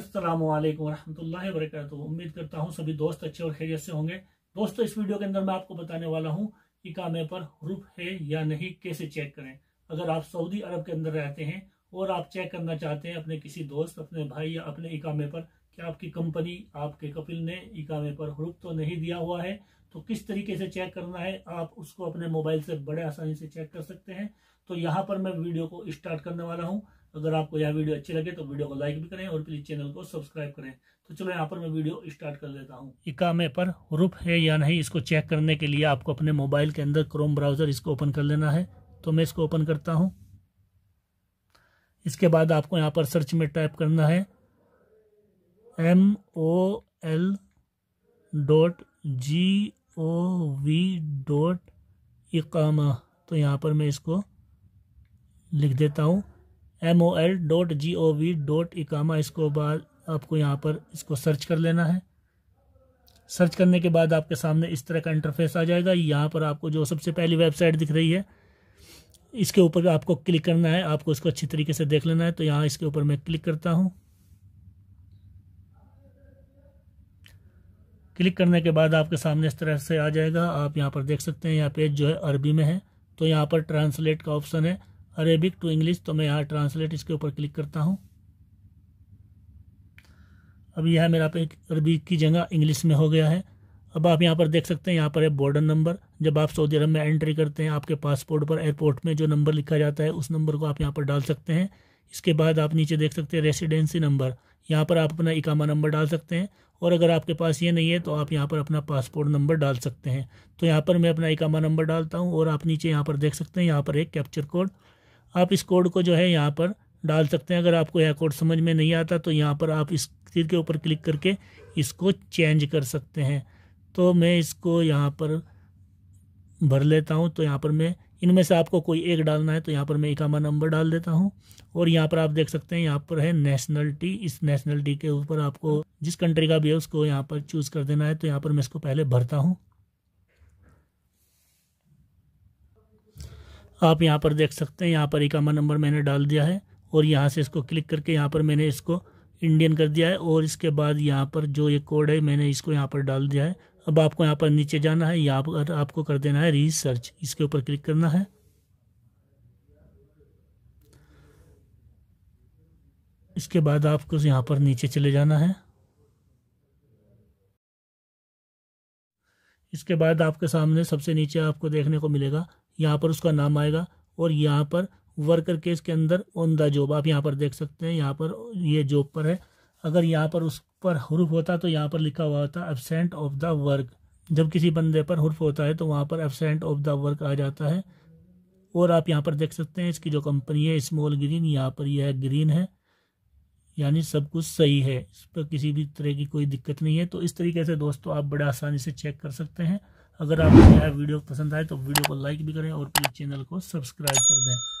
असलम वरहमल वरक उम्मीद करता हूँ सभी दोस्त अच्छे और खैरियत से होंगे दोस्तों इस वीडियो के अंदर मैं आपको बताने वाला हूँ कि कामे पर रुख है या नहीं कैसे चेक करें अगर आप सऊदी अरब के अंदर रहते हैं और आप चेक करना चाहते हैं अपने किसी दोस्त अपने भाई या अपने इकामे पर कि आपकी कंपनी आपके कपिल ने इकामे पर हरूफ तो नहीं दिया हुआ है तो किस तरीके से चेक करना है आप उसको अपने मोबाइल से बड़े आसानी से चेक कर सकते हैं तो यहाँ पर मैं वीडियो को स्टार्ट करने वाला हूँ अगर आपको यह वीडियो अच्छी लगे तो वीडियो को लाइक भी करें और प्लीज चैनल को सब्सक्राइब करें तो चलो यहाँ पर मैं वीडियो स्टार्ट कर देता हूँ इकामे पर रूप है या नहीं इसको चेक करने के लिए आपको अपने मोबाइल के अंदर क्रोम ब्राउज़र इसको ओपन कर लेना है तो मैं इसको ओपन करता हूँ इसके बाद आपको यहाँ पर सर्च में टाइप करना है M O L dot G O V dot इकामा तो यहाँ पर मैं इसको लिख देता हूँ M O L dot G O V dot इकामा इसको बाद आपको यहाँ पर इसको सर्च कर लेना है सर्च करने के बाद आपके सामने इस तरह का इंटरफेस आ जाएगा यहाँ पर आपको जो सबसे पहली वेबसाइट दिख रही है इसके ऊपर आपको क्लिक करना है आपको इसको अच्छी तरीके से देख लेना है तो यहाँ इसके ऊपर मैं क्लिक करता हूँ क्लिक करने के बाद आपके सामने इस तरह से आ जाएगा आप यहाँ पर देख सकते हैं यहाँ पेज जो है अरबी में है तो यहाँ पर ट्रांसलेट का ऑप्शन है अरेबिक टू इंग्लिश तो मैं यहाँ ट्रांसलेट इसके ऊपर क्लिक करता हूँ अब यह मेरा पे अरबी की जगह इंग्लिश में हो गया है अब आप यहाँ पर देख सकते हैं यहाँ पर है बॉर्डर नंबर जब आप सऊदी अरब में एंट्री करते हैं आपके पासपोर्ट पर एयरपोर्ट में जो नंबर लिखा जाता है उस नंबर को आप यहाँ पर डाल सकते हैं इसके बाद आप नीचे देख सकते हैं रेसिडेंसी नंबर यहाँ पर आप अपना इकामा नंबर डाल सकते हैं और अगर आपके पास ये नहीं है तो आप यहाँ पर अपना पासपोर्ट नंबर डाल सकते हैं तो यहाँ पर मैं अपना इकामा नंबर डालता हूँ और आप नीचे यहाँ पर देख सकते हैं यहाँ पर एक कैप्चर कोड आप इस कोड को जो है यहाँ पर डाल सकते हैं अगर आपको यह कोड समझ में नहीं आता तो यहाँ पर आप इस चीज के ऊपर क्लिक करके इसको चेंज कर सकते हैं तो मैं इसको यहाँ पर भर लेता हूँ तो यहाँ पर मैं इनमें से आपको कोई एक डालना है तो यहाँ पर मैं इकामा नंबर डाल देता हूँ और यहाँ पर आप देख सकते हैं यहाँ पर है नेशनलिटी इस नेशनलिटी के ऊपर आपको जिस कंट्री का भी है उसको यहाँ पर चूज़ कर देना है तो यहाँ पर मैं इसको पहले भरता हूँ आप यहाँ पर देख सकते हैं यहाँ पर इकामा नंबर मैंने डाल दिया है और यहाँ से इसको क्लिक करके यहाँ पर मैंने इसको इंडियन कर दिया है और इसके बाद यहाँ पर जो ये कोड है मैंने इसको यहाँ पर डाल दिया है अब आपको यहाँ पर नीचे जाना है यहाँ पर आपको कर देना है रिसर्च इसके ऊपर क्लिक करना है इसके बाद आपको यहाँ पर नीचे चले जाना है इसके बाद आपके सामने सबसे नीचे आपको देखने को मिलेगा यहाँ पर उसका नाम आएगा और यहाँ पर वर्कर केस के अंदर ऑन द जॉब आप यहाँ पर देख सकते हैं यहाँ पर ये जॉब पर है अगर यहाँ पर उस पर हरूफ होता तो यहाँ पर लिखा हुआ होता एबसेंट ऑफ द वर्क जब किसी बंदे पर हरूफ होता है तो वहाँ पर एबसेंट ऑफ द वर्क आ जाता है और आप यहाँ पर देख सकते हैं इसकी जो कंपनी है स्मॉल ग्रीन यहाँ पर यह ग्रीन है यानी सब कुछ सही है इस पर किसी भी तरह की कोई दिक्कत नहीं है तो इस तरीके से दोस्तों आप बड़े आसानी से चेक कर सकते हैं अगर आपको यह वीडियो पसंद आए तो वीडियो को लाइक भी करें और प्लीज़ चैनल को सब्सक्राइब कर दें